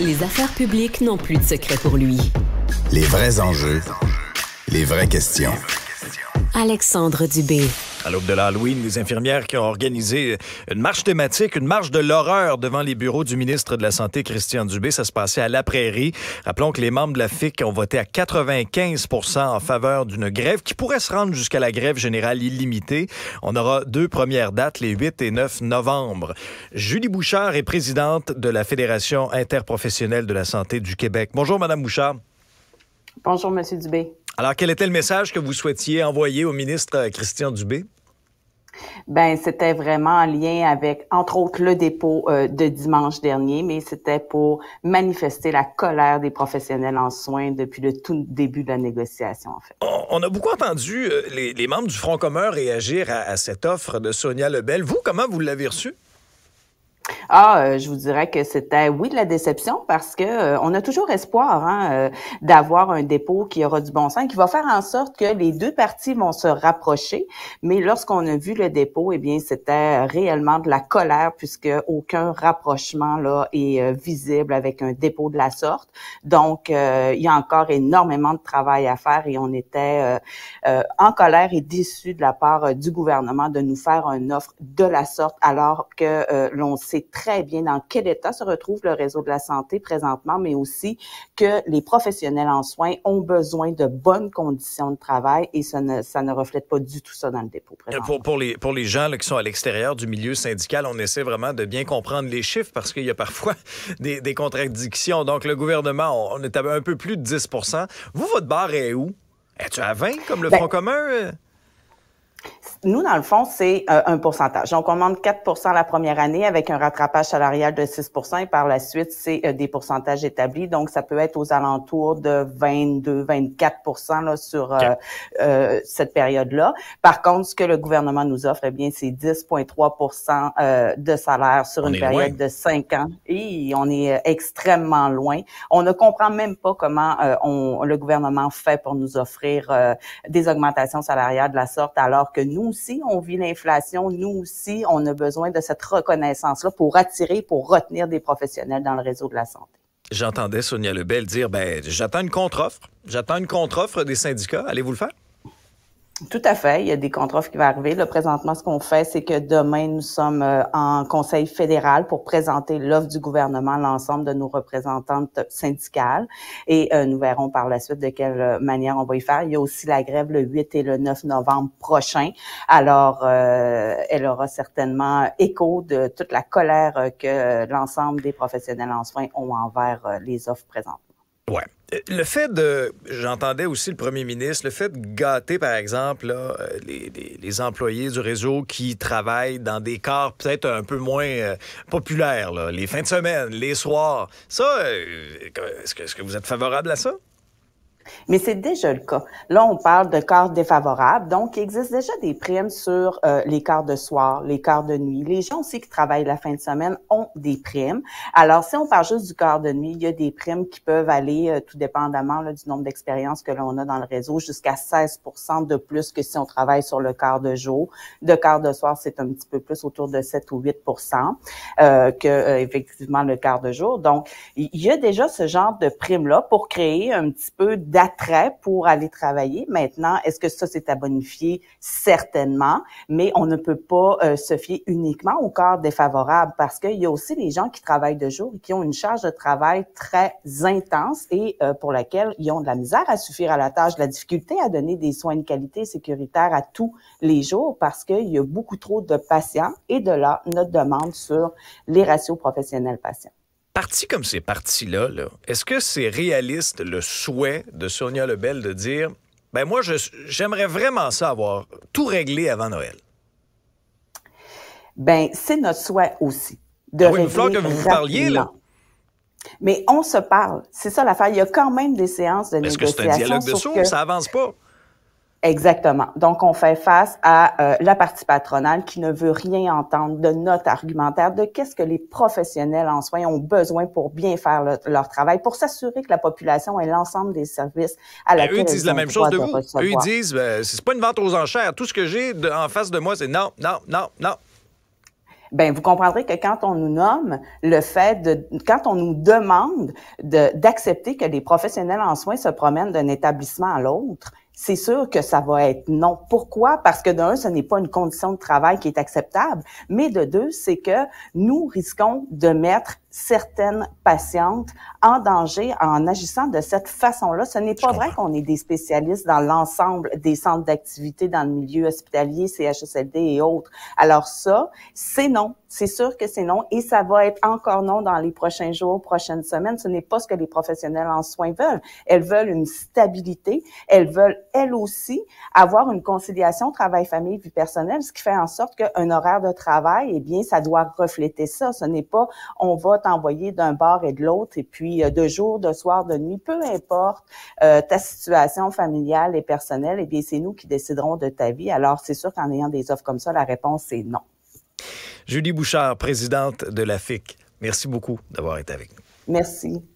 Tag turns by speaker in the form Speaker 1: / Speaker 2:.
Speaker 1: Les affaires publiques n'ont plus de secret pour lui.
Speaker 2: Les vrais enjeux, les vraies questions. Alexandre Dubé. À l'aube de l'Halloween, les infirmières qui ont organisé une marche thématique, une marche de l'horreur devant les bureaux du ministre de la Santé, Christian Dubé. Ça se passait à la prairie. Rappelons que les membres de la FIC ont voté à 95 en faveur d'une grève qui pourrait se rendre jusqu'à la grève générale illimitée. On aura deux premières dates, les 8 et 9 novembre. Julie Bouchard est présidente de la Fédération interprofessionnelle de la santé du Québec. Bonjour, Madame Bouchard. Bonjour, Monsieur Dubé. Alors, quel était le message que vous souhaitiez envoyer au ministre euh, Christian Dubé?
Speaker 1: Ben, c'était vraiment en lien avec, entre autres, le dépôt euh, de dimanche dernier, mais c'était pour manifester la colère des professionnels en soins depuis le tout début de la
Speaker 2: négociation, en fait. On, a beaucoup entendu euh, les, membres du Front commun réagir à, à cette offre de Sonia Lebel. Vous, comment vous l'avez reçue?
Speaker 1: Ah, euh, je vous dirais que c'était oui de la déception parce que euh, on a toujours espoir hein, euh, d'avoir un dépôt qui aura du bon sens, qui va faire en sorte que les deux parties vont se rapprocher. Mais lorsqu'on a vu le dépôt, eh bien, c'était réellement de la colère puisque aucun rapprochement là est visible avec un dépôt de la sorte. Donc, il y a encore énormément de travail à faire et on était en colère et déçu de la part du gouvernement de nous faire une offre de la sorte alors que l'on sait très bien dans quel état se retrouve le réseau de la santé présentement, mais aussi que les professionnels en soins ont besoin de bonnes conditions de travail et ça ne, ça ne reflète pas du tout ça dans le dépôt.
Speaker 2: Euh, pour, pour, les, pour les gens qui sont à l'extérieur du milieu syndical, on essaie vraiment de bien comprendre les chiffres parce qu'il y a parfois des, des contradictions. Donc, le gouvernement, on est à un peu plus de 10 Vous, votre barre est où? Es-tu à 20 comme le ben, Front commun?
Speaker 1: nous, dans le fond, c'est euh, un pourcentage. Donc, on demande 4 la première année avec un rattrapage salarial de 6 et par la suite, c'est euh, des pourcentages établis. Donc, ça peut être aux alentours de 22-24 sur euh, cette période-là. Par contre, ce que le gouvernement nous offre, eh bien, c'est 10,3 de salaire sur une période de 5 ans. Et on est extrêmement loin. On ne comprend même pas comment on, le gouvernement fait pour nous offrir des augmentations salariales de la sorte alors que nous, aussi, on vit l'inflation. Nous aussi, on a besoin de cette reconnaissance-là pour attirer, pour retenir des professionnels dans le réseau de la santé.
Speaker 2: J'entendais Sonia Lebel dire, ben, j'attends une contre-offre. J'attends une contre-offre des syndicats. Allez-vous le faire?
Speaker 1: Tout à fait. Il y a des contre qui vont arriver. Le présentement, ce qu'on fait, c'est que demain, nous sommes euh, en Conseil fédéral pour présenter l'offre du gouvernement à l'ensemble de nos représentantes syndicales. Et euh, nous verrons par la suite de quelle euh, manière on va y faire. Il y a aussi la grève le 8 et le 9 novembre prochain. Alors, elle aura certainement écho de toute la colère que l'ensemble des professionnels en soins ont envers les offres présentes.
Speaker 2: Ouais. Euh, le fait de, j'entendais aussi le premier ministre, le fait de gâter, par exemple, euh, les, employés du réseau qui travaillent dans des corps peut-être un peu moins euh, populaires, les fins de semaine, les soirs, ça, est-ce que vous êtes favorable à ça? Mais c'est déjà le
Speaker 1: cas. Là, on parle de quarts défavorables. Donc, il existe déjà des primes sur euh, les quarts de soir, les quarts de nuit. Les gens aussi qui travaillent la fin de semaine ont des primes. Alors, si on parle juste du quart de nuit, il y a des primes qui peuvent aller, euh, tout dépendamment là, du nombre d'expériences que l'on a dans le réseau, jusqu'à 16 de plus que si on travaille sur le quart de jour. De quart de soir, c'est un petit peu plus, autour de 7 ou 8 euh, que, euh, effectivement, le quart de jour. Donc, il y a déjà ce genre de primes-là pour créer un petit peu de d'attrait pour aller travailler. Maintenant, est-ce que ça, c'est à bonifier? Certainement, mais on ne peut pas euh, se fier uniquement au corps défavorable parce qu'il y a aussi les gens qui travaillent de jour et qui ont une charge de travail très intense et euh, pour laquelle ils ont de la misère à suffire à la tâche, de la difficulté à donner des soins de qualité sécuritaire à tous les jours parce qu'il y a beaucoup trop de patients et de là notre demande sur les ratios professionnels patients.
Speaker 2: Parti comme c'est parti -là, est ce que c'est réaliste le souhait de Sonia Lebel de dire ben moi, j'aimerais vraiment ça avoir tout réglé avant Noël?
Speaker 1: Ben, c'est notre souhait aussi. De ah oui, que vous parliez, là. Mais on se parle. C'est ça l'affaire. Il y a quand même des séances de négociation. Est-ce que c'est un dialogue de sourds? Ça avance pas. Exactement. Donc, on fait face à euh, la partie patronale qui ne veut rien entendre de notre argumentaire de qu'est-ce que les professionnels en soins ont besoin pour bien faire leur travail, pour s'assurer que la population ait l'ensemble des services à ben, la. Eux disent la même chose de vous. Eux
Speaker 2: disent, ben, c'est pas une vente aux enchères. Tout ce que j'ai en face de moi, c'est non, non, non, non
Speaker 1: ben vous comprendrez que quand on nous nomme, le fait de, quand on nous demande d'accepter que les professionnels en soins se promènent d'un établissement à l'autre, c'est sûr que ça va être non. Pourquoi? Parce que d'un, ce n'est pas une condition de travail qui est acceptable, mais de deux, c'est que nous risquons de mettre certaines patientes en danger en agissant de cette façon-là. Ce n'est pas vrai qu'on est des spécialistes dans l'ensemble des centres d'activité dans le milieu hospitalier, CHSLD et autres. Alors ça, c'est non. C'est sûr que c'est non et ça va être encore non dans les prochains jours, prochaines semaines. Ce n'est pas ce que les professionnels en soins veulent. Elles veulent une stabilité. Elles veulent, elles aussi, avoir une conciliation travail-famille, vie personnelle, ce qui fait en sorte qu'un horaire de travail, eh bien, ça doit refléter ça. Ce n'est pas on va t'envoyer d'un bord et de l'autre et puis euh, de jour, de soir, de nuit, peu importe euh, ta situation familiale et personnelle, eh bien, c'est nous qui déciderons de ta vie. Alors, c'est sûr qu'en ayant des offres comme ça, la réponse est
Speaker 2: non. Julie Bouchard, présidente de la FIC, merci beaucoup d'avoir été avec
Speaker 1: nous. Merci.